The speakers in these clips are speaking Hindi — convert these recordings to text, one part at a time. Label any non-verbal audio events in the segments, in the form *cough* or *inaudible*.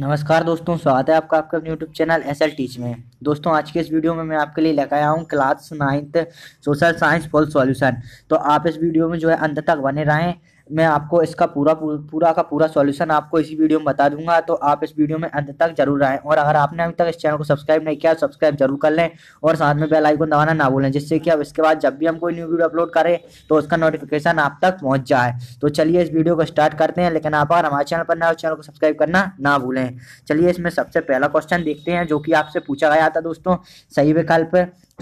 नमस्कार दोस्तों स्वागत है आपका आपका अपने YouTube channel S L teach में दोस्तों आज के इस वीडियो में मैं आपके लिए लेकर आया हूँ class ninth social science full solution तो आप इस वीडियो में जो है अंत तक बने रहें मैं आपको इसका पूरा पूरा का पूरा सॉल्यूशन आपको इसी वीडियो में बता दूंगा तो आप इस वीडियो में अंत तक जरूर आएँ और अगर आपने अभी तक इस चैनल को सब्सक्राइब नहीं किया सब्सक्राइब जरूर कर लें और साथ में बेल आइकन दबाना ना भूलें जिससे कि अब इसके बाद जब भी हम कोई न्यू वीडियो अपलोड करें तो उसका नोटिफिकेशन आप तक पहुँच जाए तो चलिए इस वीडियो को स्टार्ट करते हैं लेकिन आप अगर हमारे चैनल पर ना चैनल को सब्सक्राइब करना ना भूलें चलिए इसमें सबसे पहला क्वेश्चन देखते हैं जो कि आपसे पूछा गया था दोस्तों सही विकल्प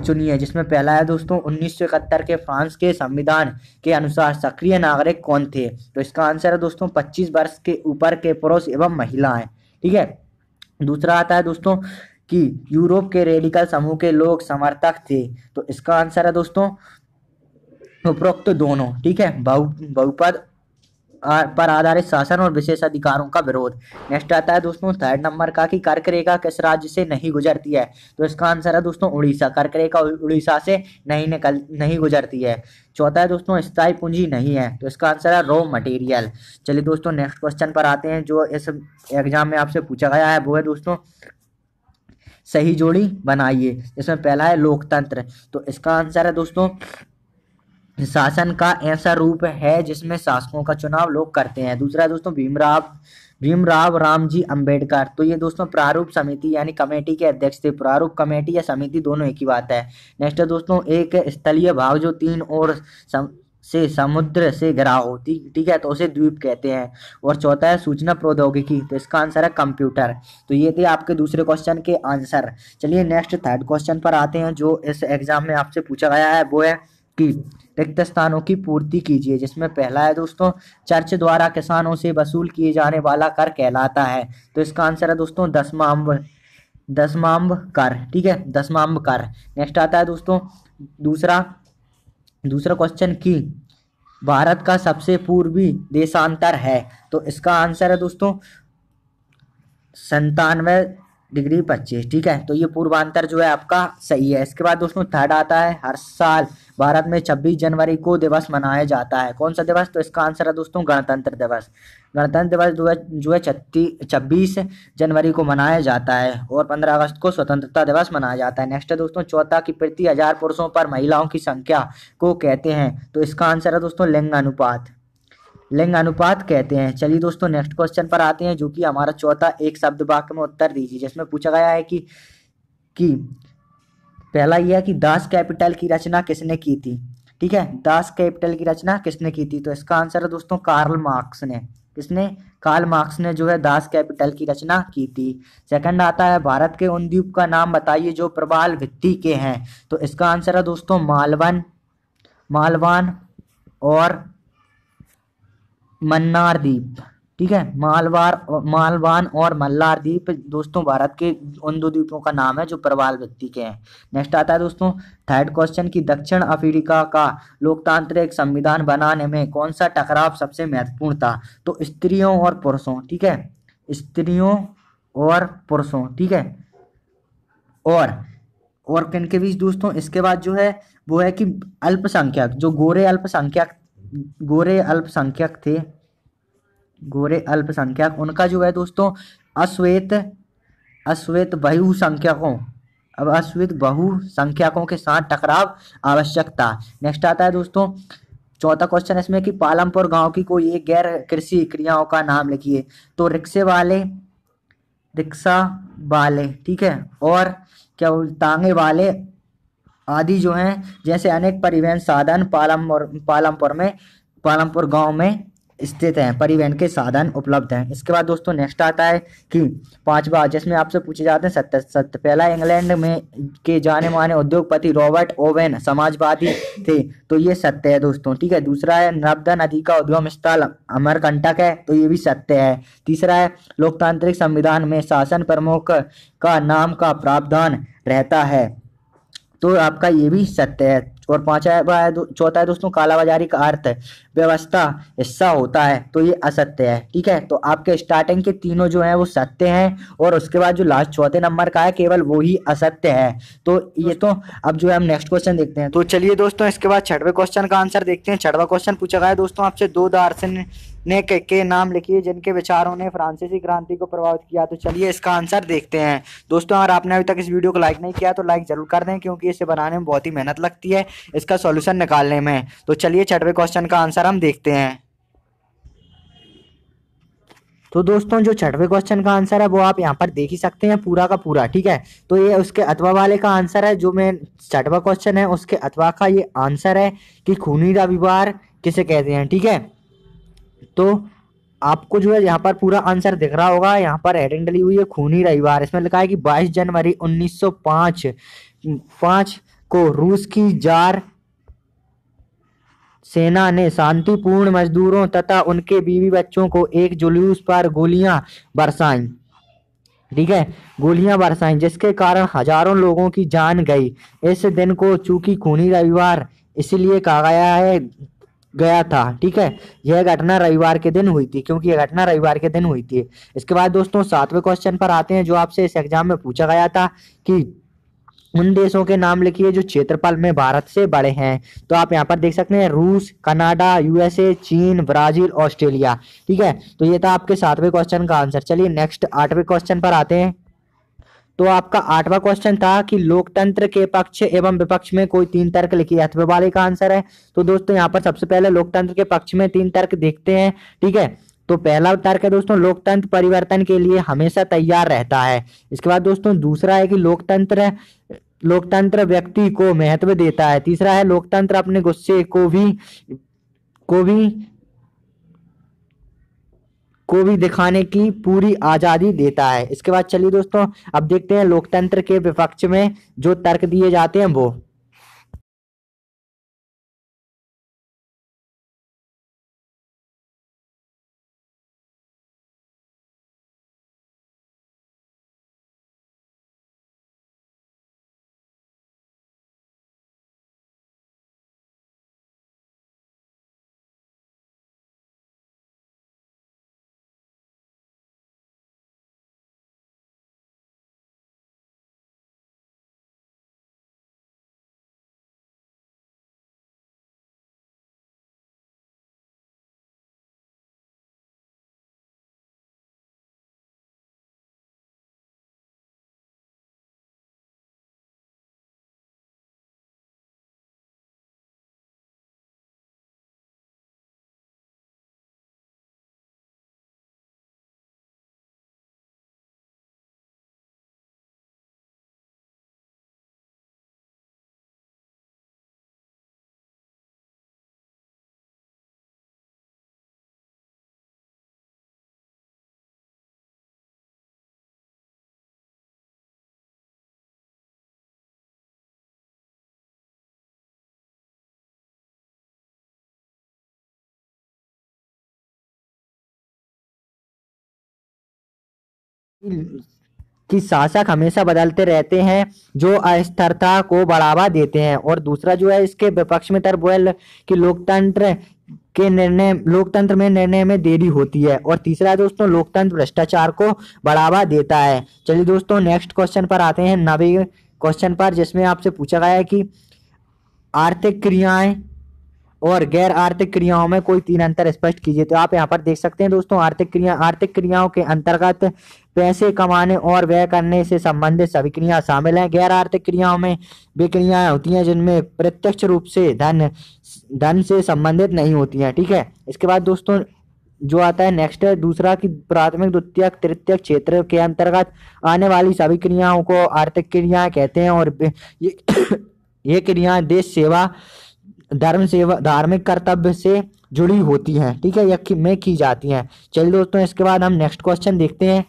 चुनी है जिसमें पहला है दोस्तों उन्नीस के फ्रांस के संविधान के अनुसार सक्रिय नागरिक कौन थे तो इसका आंसर है दोस्तों पच्चीस वर्ष के ऊपर के पुरुष एवं महिलाएं ठीक है दूसरा आता है दोस्तों कि यूरोप के रेडिकल समूह के लोग समर्थक थे तो इसका आंसर है दोस्तों उपरोक्त तो दोनों ठीक है बहु बहुपद पर आधारित शासन और विशेष अधिकारों का विरोध नेक्स्ट आता है दोस्तों थर्ड नंबर का कि कर्क रेखा किस राज्य से नहीं गुजरती है तो इसका आंसर है दोस्तों उड़ीसा कर्क रेखा उड़ीसा से नहीं निकल नहीं गुजरती है चौथा है दोस्तों स्थायी पूंजी नहीं है तो इसका आंसर है रॉ मटेरियल चलिए दोस्तों नेक्स्ट क्वेश्चन पर आते हैं जो इस एग्जाम में आपसे पूछा गया है वो है दोस्तों सही जोड़ी बनाइए इसमें पहला है लोकतंत्र तो इसका आंसर है दोस्तों शासन का ऐसा रूप है जिसमें शासकों का चुनाव लोग करते हैं दूसरा दोस्तों भीमराव भीमराव रामजी अंबेडकर तो ये दोस्तों प्रारूप समिति यानी कमेटी के अध्यक्ष थे प्रारूप कमेटी या समिति दोनों एक ही बात है नेक्स्ट है दोस्तों एक स्थलीय भाग जो तीन और सम, से समुद्र से घिरा होती ठीक है तो उसे द्वीप कहते हैं और चौथा है सूचना प्रौद्योगिकी तो इसका आंसर है कंप्यूटर तो ये थे आपके दूसरे क्वेश्चन के आंसर चलिए नेक्स्ट थर्ड क्वेश्चन पर आते हैं जो इस एग्जाम में आपसे पूछा गया है वो है कि रिक्त स्थानों की पूर्ति कीजिए जिसमें पहला है दोस्तों चर्च द्वारा किसानों से वसूल किए जाने वाला कर कहलाता है तो इसका आंसर है दोस्तों दसमाम्ब दसमाम्ब कर ठीक है दसमाम्ब कर नेक्स्ट आता है दोस्तों दूसरा दूसरा क्वेश्चन की भारत का सबसे पूर्वी देशांतर है तो इसका आंसर है दोस्तों संतानवे डिग्री पच्चीस ठीक है तो ये पूर्वांतर जो है आपका सही है इसके बाद दोस्तों थर्ड आता है हर साल भारत में 26 जनवरी को दिवस मनाया जाता है कौन सा दिवस तो इसका आंसर है दोस्तों गणतंत्र दिवस गणतंत्र दिवस जो है छत्तीस छब्बीस जनवरी को मनाया जाता है और 15 अगस्त को स्वतंत्रता दिवस मनाया जाता है नेक्स्ट है दोस्तों चौथा की प्रति हजार पुरुषों पर महिलाओं की संख्या को कहते हैं तो इसका आंसर है दोस्तों लिंग अनुपात लिंग अनुपात कहते हैं चलिए दोस्तों नेक्स्ट क्वेश्चन पर आते हैं जो कि हमारा चौथा एक शब्द वाक्य में उत्तर दीजिए जिसमें पूछा गया है कि कि पहला यह है कि दास कैपिटल की रचना किसने की थी ठीक है दास कैपिटल की रचना किसने की थी तो इसका आंसर है दोस्तों कार्ल मार्क्स ने किसने कार्ल मार्क्स ने जो है दास कैपिटल की रचना की थी सेकंड आता है भारत के उन द्वीप का नाम बताइए जो प्रबाल भित्ति के हैं तो इसका आंसर है दोस्तों मालवन मालवान और मन्नार द्वीप ठीक है मालवार मालवान और मल्लार द्वीप दोस्तों भारत के उन दो द्वीपों का नाम है जो प्रवाल व्यक्ति के हैं नेक्स्ट आता है दोस्तों थर्ड क्वेश्चन की दक्षिण अफ्रीका का लोकतांत्रिक संविधान बनाने में कौन सा टकराव सबसे महत्वपूर्ण था तो स्त्रियों और पुरुषों ठीक है स्त्रियों और पुरुषों ठीक है और और किन के बीच दोस्तों इसके बाद जो है वो है कि अल्पसंख्यक जो गोरे अल्पसंख्यक गोरे अल्पसंख्यक थे गोरे अल्पसंख्यक उनका जो है दोस्तों अश्वेत अश्वेत बहुसंख्यकों अब अश्वेत बहुसंख्यकों के साथ टकराव आवश्यक था नेक्स्ट आता है दोस्तों चौथा क्वेश्चन इसमें कि पालमपुर गांव की कोई एक गैर कृषि क्रियाओं का नाम लिखिए तो रिक्शे वाले रिक्शा वाले ठीक है और क्या तांगे वाले आदि जो हैं जैसे अनेक परिवहन साधन पालमपुर पालमपुर में पालमपुर गांव में स्थित हैं परिवहन के साधन उपलब्ध हैं इसके बाद दोस्तों नेक्स्ट आता है कि पांचवा जिसमें आपसे पूछे जाते हैं सत्य सत्य पहला इंग्लैंड में के जाने माने उद्योगपति रॉबर्ट ओवेन समाजवादी थे तो ये सत्य है दोस्तों ठीक है दूसरा है नर्मदा नदी का उद्गम स्थल अमरकंटक है तो ये भी सत्य है तीसरा है लोकतांत्रिक संविधान में शासन प्रमुख का नाम का प्रावधान रहता है तो आपका ये भी सत्य है और पांचवा है चौथा है दोस्तों कालाबाजारी का अर्थ व्यवस्था हिस्सा होता है तो ये असत्य है ठीक है तो आपके स्टार्टिंग के तीनों जो है वो सत्य हैं और उसके बाद जो लास्ट चौथे नंबर का है केवल वो ही असत्य है तो ये तो अब जो है हम नेक्स्ट क्वेश्चन देखते हैं तो चलिए दोस्तों इसके बाद छठवें क्वेश्चन का आंसर देखते हैं छठवा क्वेश्चन पूछा गया है दोस्तों आपसे दो दार्शन ने के, के नाम लिखिए जिनके विचारों ने फ्रांसीसी क्रांति को प्रभावित किया तो चलिए इसका आंसर देखते हैं दोस्तों अगर आपने अभी तक इस वीडियो को लाइक नहीं किया तो लाइक जरूर कर दें क्योंकि इसे बनाने में बहुत ही मेहनत लगती है इसका सॉल्यूशन निकालने में तो चलिए छठवें क्वेश्चन का आंसर हम देखते हैं तो दोस्तों जो छठवें क्वेश्चन का आंसर है वो आप यहाँ पर देख ही सकते हैं पूरा का पूरा ठीक है तो ये उसके अथवा वाले का आंसर है जो मैं छठवा क्वेश्चन है उसके अथवा का ये आंसर है कि खूनी रविवार किसे कहते हैं ठीक है तो आपको जो है यहाँ पर पूरा आंसर दिख रहा होगा यहाँ पर हेडिंग डली हुई है खूनी रविवार इसमें लिखा है कि 22 जनवरी 1905 पाँच को रूस की जार सेना ने शांतिपूर्ण मजदूरों तथा उनके बीवी बच्चों को एक जुलूस पर गोलियां बरसाई ठीक है गोलियां बरसाई जिसके कारण हजारों लोगों की जान गई इस दिन को चूंकि खूनी रविवार इसलिए कहा गया है गया था ठीक है यह घटना रविवार के दिन हुई थी क्योंकि यह घटना रविवार के दिन हुई थी इसके बाद दोस्तों सातवें क्वेश्चन पर आते हैं जो आपसे इस एग्जाम में पूछा गया था कि उन देशों के नाम लिखिए जो क्षेत्रफल में भारत से बड़े हैं तो आप यहाँ पर देख सकते हैं रूस कनाडा यूएसए चीन ब्राजील ऑस्ट्रेलिया ठीक है तो ये था आपके सातवें क्वेश्चन का आंसर चलिए नेक्स्ट आठवें क्वेश्चन पर आते हैं तो आपका आठवां क्वेश्चन था कि लोकतंत्र के पक्ष एवं विपक्ष में कोई तीन तर्क लिखिए अथवे वाले का आंसर है तो दोस्तों यहाँ पर सबसे पहले लोकतंत्र के पक्ष में तीन तर्क देखते हैं ठीक है तो पहला तर्क है दोस्तों लोकतंत्र परिवर्तन के लिए हमेशा तैयार रहता है इसके बाद दोस्तों दूसरा है कि लोकतंत्र लोकतंत्र व्यक्ति को महत्व देता है तीसरा है लोकतंत्र अपने गुस्से को भी को भी को भी दिखाने की पूरी आजादी देता है इसके बाद चलिए दोस्तों अब देखते हैं लोकतंत्र के विपक्ष में जो तर्क दिए जाते हैं वो कि शासक हमेशा बदलते रहते हैं जो अस्थिरता को बढ़ावा देते हैं और दूसरा जो है इसके विपक्ष में टर्बोयल कि लोकतंत्र के निर्णय लोकतंत्र में निर्णय में देरी होती है और तीसरा दोस्तों लोकतंत्र भ्रष्टाचार को बढ़ावा देता है चलिए दोस्तों नेक्स्ट क्वेश्चन पर आते हैं नवे क्वेश्चन पर जिसमें आपसे पूछा गया है कि आर्थिक क्रियाएं और गैर आर्थिक क्रियाओं में कोई तीन अंतर स्पष्ट कीजिए तो आप यहाँ पर देख सकते हैं दोस्तों आर्थिक क्रिया आर्थिक क्रियाओं के अंतर्गत पैसे कमाने और व्यय करने से संबंधित सभी क्रियाएं शामिल हैं गैर आर्थिक क्रियाओं में वे क्रियाएं होती हैं जिनमें प्रत्यक्ष रूप से धन धन से संबंधित नहीं होती हैं ठीक है इसके बाद दोस्तों जो आता है नेक्स्ट है दूसरा कि प्राथमिक द्वितीय तृतीय क्षेत्र के अंतर्गत आने वाली सभी क्रियाओं को आर्थिक क्रियाएं कहते हैं और ये *coughs* ये क्रियाएं देश सेवा धर्म सेवा धार्मिक कर्तव्य से जुड़ी होती हैं ठीक है यह में की जाती हैं चलिए दोस्तों इसके बाद हम नेक्स्ट क्वेश्चन देखते हैं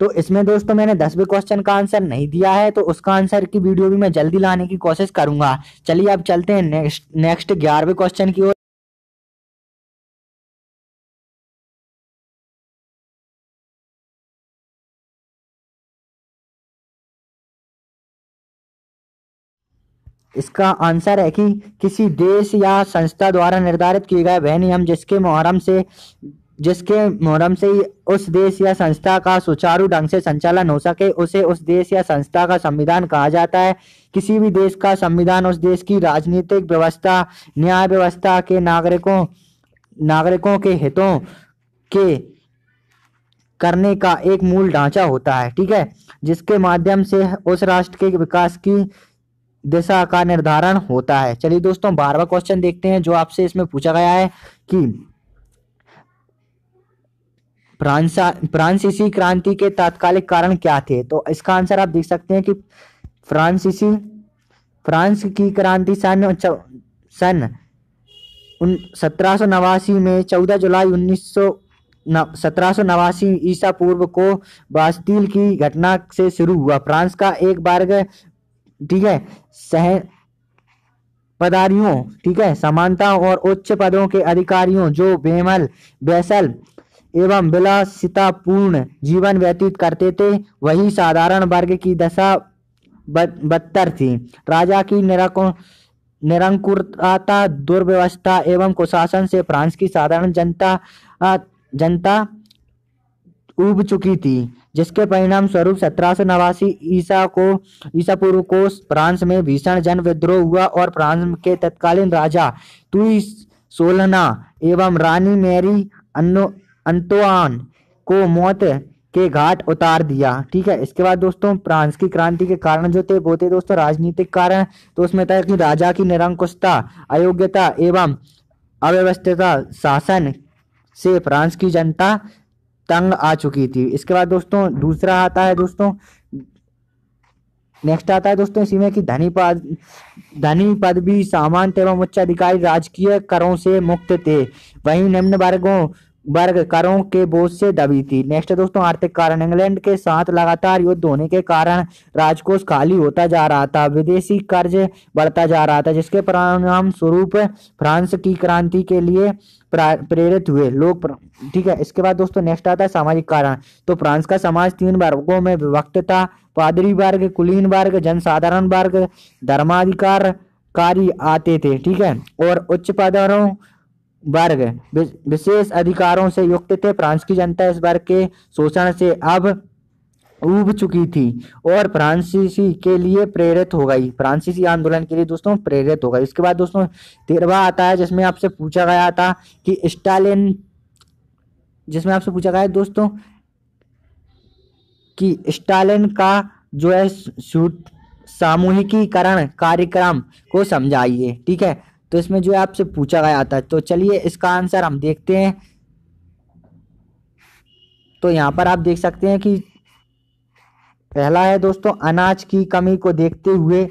तो इसमें दोस्तों मैंने दसवें क्वेश्चन का आंसर नहीं दिया है तो उसका आंसर की वीडियो भी मैं जल्दी लाने की कोशिश करूंगा चलिए अब चलते हैं नेक्स्ट नेक्स्ट ग्यारहवें क्वेश्चन की ओर इसका आंसर है कि किसी देश या संस्था द्वारा निर्धारित किए गए वह नियम जिसके मुहरम से जिसके मोहरम से उस देश या संस्था का सुचारू ढंग से संचालन हो सके उसे उस देश या संस्था का संविधान कहा जाता है किसी भी देश का संविधान उस देश की राजनीतिक व्यवस्था न्याय व्यवस्था के नागरिकों नागरिकों के हितों के करने का एक मूल ढांचा होता है ठीक है जिसके माध्यम से उस राष्ट्र के विकास की दिशा का निर्धारण होता है चलिए दोस्तों बारहवा क्वेश्चन देखते हैं जो आपसे इसमें पूछा गया है कि फ्रांसा फ्रांसीसी क्रांति के तात्कालिक कारण क्या थे तो इसका आंसर आप देख सकते हैं कि फ्रांसीसी फ्रांस की क्रांति सन सन सत्रह नवासी में 14 जुलाई उन्नीस सौ सत्रह ईसा पूर्व को बास्तील की घटना से शुरू हुआ फ्रांस का एक बार ठीक है सह पदारियों ठीक है समानता और उच्च पदों के अधिकारियों जो बेमल बैसल एवं पूर्ण जीवन व्यतीत करते थे वही साधारण वर्ग की दशा बदतर थी राजा की निरकों निरंकुरता दुर्व्यवस्था एवं कुशासन से फ्रांस की साधारण जनता जनता उब चुकी थी जिसके परिणाम स्वरूप सत्रह सौ नवासी ईसा को ईसा पूर्व को फ्रांस में भीषण जन विद्रोह हुआ और फ्रांस के तत्कालीन राजा तुई सोलना एवं रानी मैरी अंतोआन को मौत के घाट उतार दिया ठीक है इसके बाद दोस्तों फ्रांस की क्रांति के कारण जो थे वो थे दोस्तों राजनीतिक कारण तो उसमें था कि राजा की निरंकुशता अयोग्यता एवं अव्यवस्थिता शासन से फ्रांस की जनता तंग आ चुकी थी इसके बाद दोस्तों दूसरा आता है दोस्तों नेक्स्ट आता है दोस्तों इसी में कि धनी पद धनी पद भी सामान्य एवं उच्च अधिकारी राजकीय करों से मुक्त थे वहीं निम्न वर्गों वर्ग करों के बोझ से दबी थी नेक्स्ट दोस्तों आर्थिक कारण इंग्लैंड के साथ लगातार युद्ध होने के कारण राजकोष खाली होता जा रहा था विदेशी कर्ज बढ़ता जा रहा था जिसके परिणाम स्वरूप फ्रांस की क्रांति के लिए प्रेरित हुए लोग ठीक है इसके बाद दोस्तों नेक्स्ट आता है सामाजिक कारण तो फ्रांस का समाज तीन वर्गों में विभक्त था पादरी वर्ग कुलीन वर्ग जनसाधारण वर्ग धर्माधिकार कार्य आते थे ठीक है और उच्च पदों वर्ग विशेष अधिकारों से युक्त थे फ्रांस की जनता इस वर्ग के शोषण से अब उब चुकी थी और फ्रांसीसी के लिए प्रेरित हो गई फ्रांसीसी आंदोलन के लिए दोस्तों प्रेरित हो गई इसके बाद दोस्तों तेरवा आता है जिसमें आपसे पूछा गया था कि स्टालिन जिसमें आपसे पूछा गया दोस्तों कि स्टालिन का जो है सामूहिकीकरण कार्यक्रम को समझाइए ठीक है तो इसमें जो है आपसे पूछा गया आता है तो चलिए इसका आंसर हम देखते हैं तो यहाँ पर आप देख सकते हैं कि पहला है दोस्तों अनाज की कमी को देखते हुए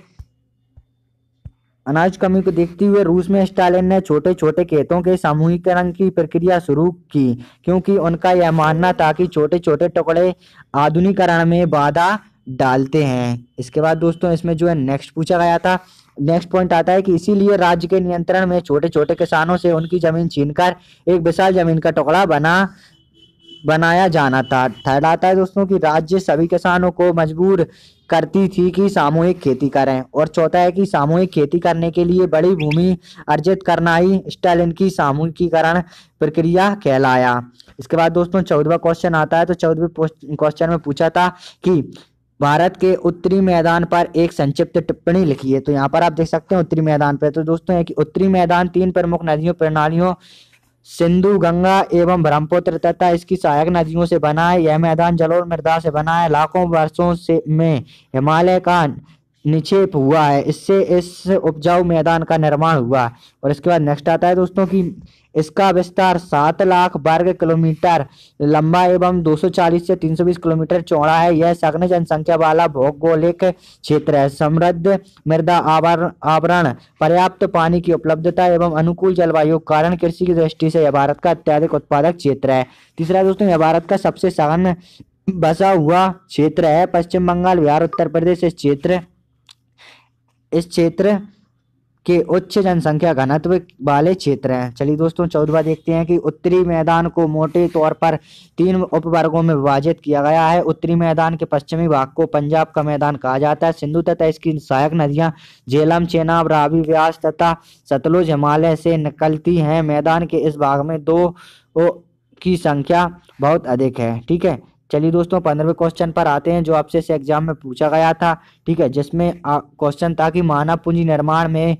अनाज कमी को देखते हुए रूस में स्टालिन ने छोटे छोटे खेतों के सामूहिकरण की प्रक्रिया शुरू की क्योंकि उनका यह मानना था कि छोटे छोटे टुकड़े आधुनिकरण में बाधा डालते हैं इसके बाद दोस्तों इसमें जो है नेक्स्ट पूछा गया था नेक्स्ट पॉइंट आता है कि इसीलिए राज्य के नियंत्रण में छोटे छोटे किसानों से उनकी जमीन छीनकर एक विशाल जमीन का टुकड़ा बना बनाया जाना था थर्ड आता है दोस्तों कि राज्य सभी किसानों को मजबूर करती थी कि सामूहिक खेती करें और चौथा है कि सामूहिक खेती करने के लिए बड़ी भूमि अर्जित करना ही स्टालिन की सामूहिकीकरण प्रक्रिया कहलाया इसके बाद दोस्तों चौदवा क्वेश्चन आता है तो चौदहवें क्वेश्चन में पूछा था कि भारत के उत्तरी मैदान पर एक संक्षिप्त टिप्पणी लिखी है तो यहाँ पर आप देख सकते हैं उत्तरी मैदान पर तो दोस्तों है कि उत्तरी मैदान तीन प्रमुख नदियों प्रणालियों सिंधु गंगा एवं ब्रह्मपुत्र तथा इसकी सहायक नदियों से बना है यह मैदान जलोर मृदा से बना है लाखों वर्षों से में हिमालय का निक्षेप हुआ है इससे इस उपजाऊ मैदान का निर्माण हुआ और इसके बाद नेक्स्ट आता है दोस्तों की इसका विस्तार सात लाख वर्ग किलोमीटर लंबा एवं 240 से 320 किलोमीटर चौड़ा है यह सघन जनसंख्या वाला भौगोलिक क्षेत्र है समृद्ध मृदा आवरण पर्याप्त पानी की उपलब्धता एवं अनुकूल जलवायु कारण कृषि की दृष्टि से यह भारत का अत्याधिक उत्पादक क्षेत्र है तीसरा दोस्तों यह भारत का सबसे सघन बसा हुआ क्षेत्र है पश्चिम बंगाल बिहार उत्तर प्रदेश इस क्षेत्र इस क्षेत्र के उच्च जनसंख्या घनत्व वाले क्षेत्र हैं चलिए दोस्तों चौदवा देखते हैं कि उत्तरी मैदान को मोटे तौर पर तीन उपवर्गों में विभाजित किया गया है उत्तरी मैदान के पश्चिमी भाग को पंजाब का मैदान कहा जाता है सिंधु तथा इसकी सहायक नदियां झेलम चेनाब रावी व्यास तथा सतलुज हिमालय से निकलती हैं मैदान के इस भाग में दो की संख्या बहुत अधिक है ठीक है चलिए दोस्तों पंद्रहवें क्वेश्चन पर आते हैं जो आपसे इस एग्जाम में पूछा गया था ठीक है जिसमें क्वेश्चन था कि मानव पूंजी निर्माण में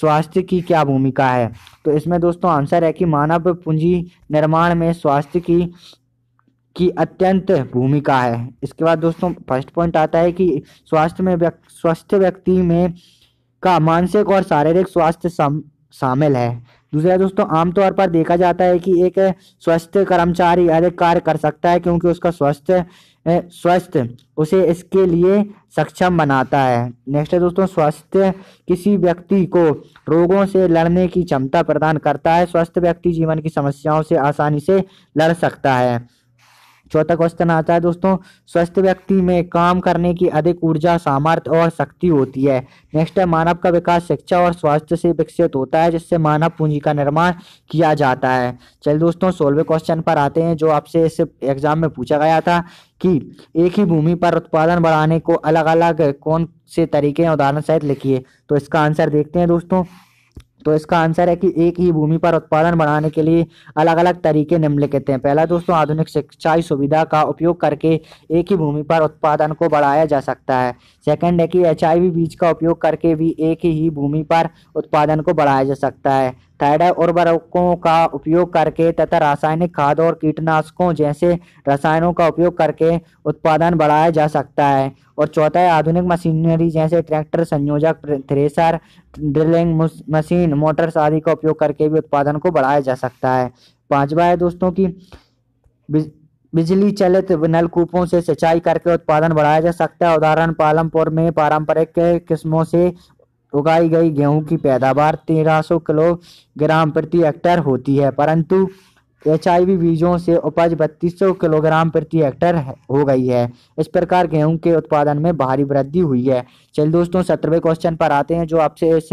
स्वास्थ्य की क्या भूमिका है तो इसमें दोस्तों आंसर है कि मानव पूंजी निर्माण में स्वास्थ्य की की अत्यंत भूमिका है इसके बाद दोस्तों फर्स्ट पॉइंट आता है कि स्वास्थ्य में व्यक, स्वस्थ व्यक्ति में का मानसिक और शारीरिक स्वास्थ्य शामिल है दूसरा दोस्तों आमतौर पर देखा जाता है कि एक स्वस्थ कर्मचारी अधिक कार्य कर सकता है क्योंकि उसका स्वस्थ स्वस्थ उसे इसके लिए सक्षम बनाता है नेक्स्ट है दोस्तों स्वास्थ्य किसी व्यक्ति को रोगों से लड़ने की क्षमता प्रदान करता है स्वस्थ व्यक्ति जीवन की समस्याओं से आसानी से लड़ सकता है चौथा क्वेश्चन आता है दोस्तों स्वस्थ व्यक्ति में काम करने की अधिक ऊर्जा सामर्थ्य और शक्ति होती है नेक्स्ट है मानव का विकास शिक्षा और स्वास्थ्य से विकसित होता है जिससे मानव पूंजी का निर्माण किया जाता है चलिए दोस्तों सोलवे क्वेश्चन पर आते हैं जो आपसे इस एग्जाम में पूछा गया था कि एक ही भूमि पर उत्पादन बढ़ाने को अलग अलग कौन से तरीके उदाहरण सहित लिखिए तो इसका आंसर देखते हैं दोस्तों तो इसका आंसर है कि एक ही भूमि पर उत्पादन बढ़ाने के लिए अलग अलग तरीके निम्नलिखित हैं पहला दोस्तों आधुनिक सिंचाई सुविधा का उपयोग करके एक ही भूमि पर उत्पादन को बढ़ाया जा सकता है सेकंड है कि एच बीज का उपयोग करके भी एक ही भूमि पर उत्पादन को बढ़ाया जा सकता है थायडा उर्वरकों का उपयोग करके तथा रासायनिक खाद और कीटनाशकों जैसे रसायनों का उपयोग करके उत्पादन बढ़ाया जा सकता है और चौथा है आधुनिक मशीनरी जैसे ट्रैक्टर संयोजक थ्रेसर ड्रिलिंग मशीन मोटर्स आदि का उपयोग करके भी उत्पादन को बढ़ाया जा सकता है पांचवा है दोस्तों की बिजली चलित नलकूपों से सिंचाई करके उत्पादन बढ़ाया जा सकता है उदाहरण पालमपुर में पारंपरिक किस्मों से उगाई गई गेहूं की पैदावार 1300 सौ किलोग्राम प्रति हेक्टेयर होती है परंतु एच बीजों से उपज बत्तीस किलोग्राम प्रति हेक्टेयर हो गई है इस प्रकार गेहूं के उत्पादन में भारी वृद्धि हुई है चलिए दोस्तों सत्रहवें क्वेश्चन पर आते हैं जो आपसे इस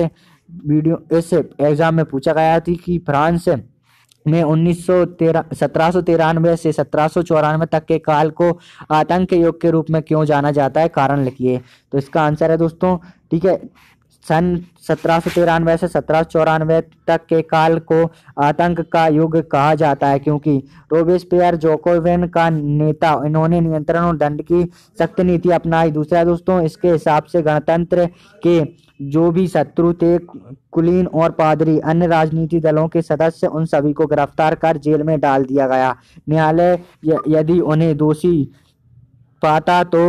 वीडियो इस एग्जाम में पूछा गया थी कि फ्रांस में उन्नीस सौ तेरह तिरानवे से सत्रह तक के काल को आतंक युग के रूप में क्यों जाना जाता है कारण लिखिए तो इसका आंसर है दोस्तों ठीक है सन सत्रह सौ तिरानवे से सत्रह चौरानवे तक के काल को आतंक का युग कहा जाता है क्योंकि रोबेस्पियर जोकोवेन का नेता इन्होंने नियंत्रण और दंड की सख्त नीति अपनाई दूसरा दोस्तों इसके हिसाब से गणतंत्र के जो भी शत्रु थे कुलीन और पादरी अन्य राजनीति दलों के सदस्य उन सभी को गिरफ्तार कर जेल में डाल दिया गया न्यायालय यदि उन्हें दोषी पाता तो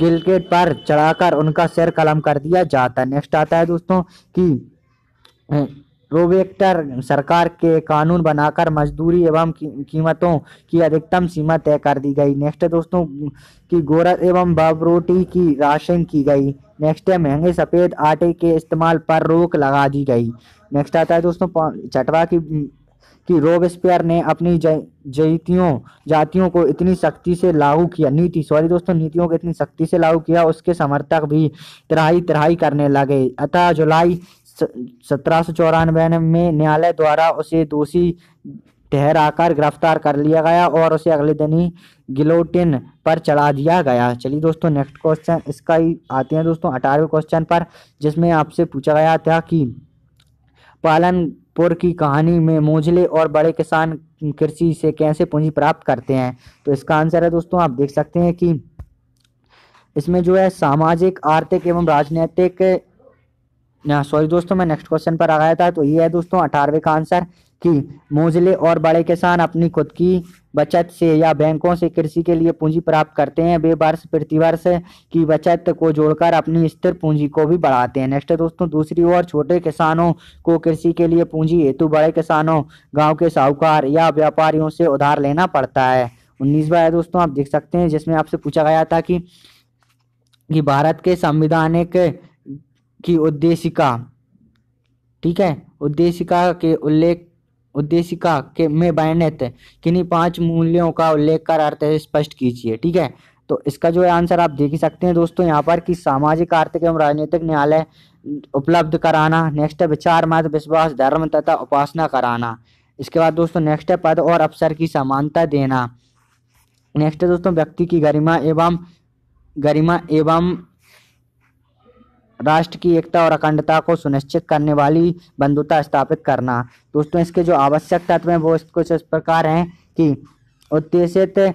गिलगेट पर चढ़ाकर उनका सिर कलम कर दिया जाता नेक्स्ट आता है दोस्तों कि प्रोवेक्टर सरकार के कानून बनाकर मजदूरी एवं की, कीमतों की अधिकतम सीमा तय कर दी गई नेक्स्ट दोस्तों की गोरख एवं बाबरोटी की राशन की गई नेक्स्ट है महंगे सफ़ेद आटे के इस्तेमाल पर रोक लगा दी गई नेक्स्ट आता है दोस्तों चटवा की कि रोबेस्पियर ने अपनी जैतियों जातियों को इतनी सख्ती से लागू किया नीति सॉरी दोस्तों नीतियों को इतनी सख्ती से लागू किया उसके समर्थक भी तिराही तिराही करने लगे अतः जुलाई सत्रह सौ में न्यायालय द्वारा उसे दोषी ठहराकर गिरफ्तार कर लिया गया और उसे अगले दिन ही गिलोटिन पर चढ़ा दिया गया चलिए दोस्तों नेक्स्ट क्वेश्चन इसका ही आते हैं दोस्तों अठारहवें क्वेश्चन पर जिसमें आपसे पूछा गया था कि पालन पुर की कहानी में मोझले और बड़े किसान कृषि से कैसे पूंजी प्राप्त करते हैं तो इसका आंसर है दोस्तों आप देख सकते हैं कि इसमें जो है सामाजिक आर्थिक एवं राजनैतिक सॉरी हाँ, दोस्तों मैं नेक्स्ट क्वेश्चन पर आ गया था तो ये है दोस्तों अठारहवें का आंसर कि मोजले और बड़े किसान अपनी खुद की बचत से या बैंकों से कृषि के लिए पूंजी प्राप्त करते हैं वे वर्ष प्रतिवर्ष की बचत को जोड़कर अपनी स्थिर पूंजी को भी बढ़ाते हैं नेक्स्ट दोस्तों दूसरी ओर छोटे किसानों को कृषि के लिए पूंजी हेतु बड़े किसानों गांव के साहूकार या व्यापारियों से उधार लेना पड़ता है उन्नीसवा है दोस्तों आप देख सकते हैं जिसमें आपसे पूछा गया था कि कि भारत के संविधानिक की उद्देशिका ठीक है उद्देशिका के उल्लेख उद्देशिका के में वर्णित किन्हीं पांच मूल्यों का उल्लेख कर अर्थ स्पष्ट कीजिए ठीक है तो इसका जो आंसर आप देख ही सकते हैं दोस्तों यहाँ पर कि सामाजिक आर्थिक एवं राजनीतिक न्यायालय उपलब्ध कराना नेक्स्ट है विचार मत विश्वास धर्म तथा उपासना कराना इसके बाद दोस्तों नेक्स्ट है पद और अवसर की समानता देना नेक्स्ट है दोस्तों व्यक्ति की गरिमा एवं गरिमा एवं राष्ट्र की एकता और अखंडता को सुनिश्चित करने वाली बंधुता स्थापित करना दोस्तों इसके जो आवश्यक तत्व हैं वो कुछ इस प्रकार हैं कि उद्देश्य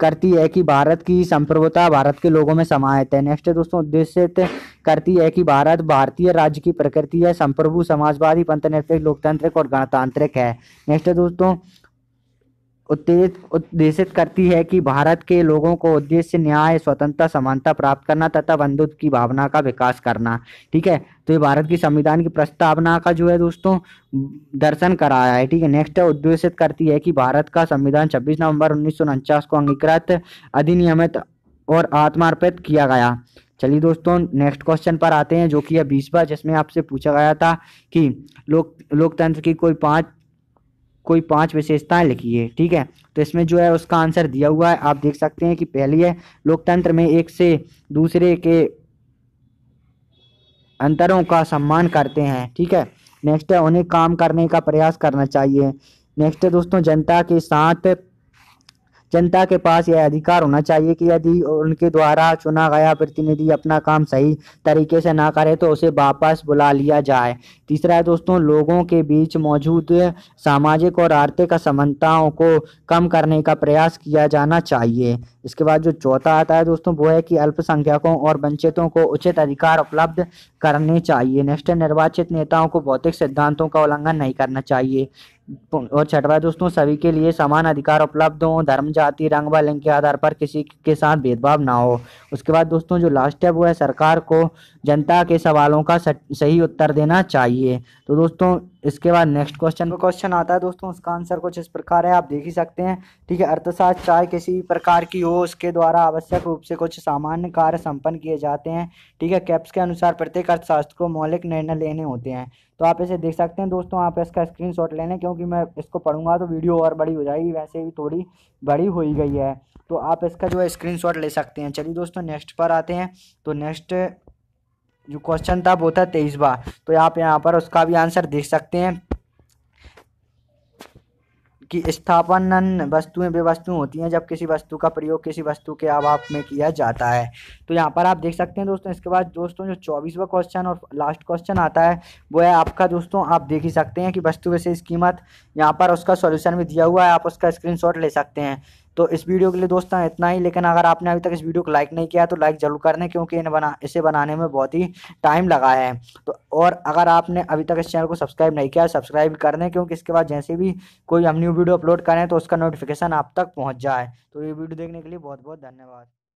करती है कि भारत की संप्रभुता भारत के लोगों में समाहित है नेक्स्ट दोस्तों उद्देश्य करती है कि भारत भारतीय राज्य की प्रकृति है संप्रभु समाजवादी पंथ लोकतांत्रिक और गणतांत्रिक है नेक्स्ट दोस्तों उद्देशित करती है कि भारत के लोगों को उद्देश्य न्याय स्वतंत्रता समानता प्राप्त करना तथा बंधुत्व की भावना का विकास करना ठीक है तो ये भारत की संविधान की प्रस्तावना का जो है दोस्तों दर्शन कराया है ठीक है नेक्स्ट है उद्देशित करती है कि भारत का संविधान 26 नवंबर उन्नीस को अंगीकृत अधिनियमित और आत्मार्पित किया गया चलिए दोस्तों नेक्स्ट क्वेश्चन पर आते हैं जो कि है बीसवा जिसमें आपसे पूछा गया था कि लोक लोकतंत्र की कोई पांच कोई पांच विशेषताएं लिखिए ठीक है तो इसमें जो है उसका आंसर दिया हुआ है आप देख सकते हैं कि पहली है लोकतंत्र में एक से दूसरे के अंतरों का सम्मान करते हैं ठीक है नेक्स्ट है उन्हें काम करने का प्रयास करना चाहिए नेक्स्ट है दोस्तों जनता के साथ जनता के पास यह अधिकार होना चाहिए कि यदि उनके द्वारा चुना गया प्रतिनिधि अपना काम सही तरीके से ना करे तो उसे वापस बुला लिया जाए तीसरा है दोस्तों लोगों के बीच मौजूद सामाजिक और आर्थिक असमानताओं को कम करने का प्रयास किया जाना चाहिए इसके बाद जो चौथा आता है दोस्तों वो है कि अल्पसंख्यकों और वंचितों को उचित अधिकार उपलब्ध करने चाहिए नेक्स्ट निर्वाचित नेताओं को भौतिक सिद्धांतों का उल्लंघन नहीं करना चाहिए और छठवा दोस्तों सभी के लिए समान अधिकार उपलब्ध हो धर्म जाति रंग व लिंग के आधार पर किसी के साथ भेदभाव ना हो उसके बाद दोस्तों जो लास्ट है वो है सरकार को जनता के सवालों का सही उत्तर देना चाहिए तो दोस्तों इसके बाद नेक्स्ट क्वेश्चन क्वेश्चन आता है दोस्तों उसका आंसर कुछ इस प्रकार है आप देख ही सकते हैं ठीक है अर्थशास्त्र चाहे किसी भी प्रकार की हो उसके द्वारा आवश्यक रूप से कुछ सामान्य कार्य संपन्न किए जाते हैं ठीक है कैप्स के अनुसार प्रत्येक अर्थशास्त्र को मौलिक निर्णय लेने होते हैं तो आप इसे देख सकते हैं दोस्तों आप इसका स्क्रीन शॉट लेने क्योंकि मैं इसको पढ़ूंगा तो वीडियो और बड़ी हो जाएगी वैसे भी थोड़ी बड़ी हो गई है तो आप इसका जो है स्क्रीन ले सकते हैं चलिए दोस्तों नेक्स्ट पर आते हैं तो नेक्स्ट जो क्वेश्चन था वो था तेईसवा तो आप यहाँ पर उसका भी आंसर देख सकते हैं कि स्थापन वस्तुएं वे होती हैं जब किसी वस्तु का प्रयोग किसी वस्तु के अभाव में किया जाता है तो यहाँ पर आप देख सकते हैं दोस्तों इसके बाद दोस्तों जो चौबीसवा क्वेश्चन और लास्ट क्वेश्चन आता है वो है आपका दोस्तों आप देख ही सकते हैं कि वस्तु विशेष कीमत यहाँ पर उसका सॉल्यूशन भी दिया हुआ है आप उसका स्क्रीनशॉट ले सकते हैं तो इस वीडियो के लिए दोस्तों इतना ही लेकिन अगर आपने अभी तक इस वीडियो को लाइक नहीं किया तो लाइक जरूर कर दें क्योंकि इन्हें बना इसे बनाने में बहुत ही टाइम लगा है तो और अगर आपने अभी तक इस चैनल को सब्सक्राइब नहीं किया सब्सक्राइब कर दें क्योंकि इसके बाद जैसे भी कोई हम न्यू वीडियो अपलोड करें तो उसका नोटिफिकेशन आप तक पहुँच जाए तो ये वीडियो देखने के लिए बहुत बहुत धन्यवाद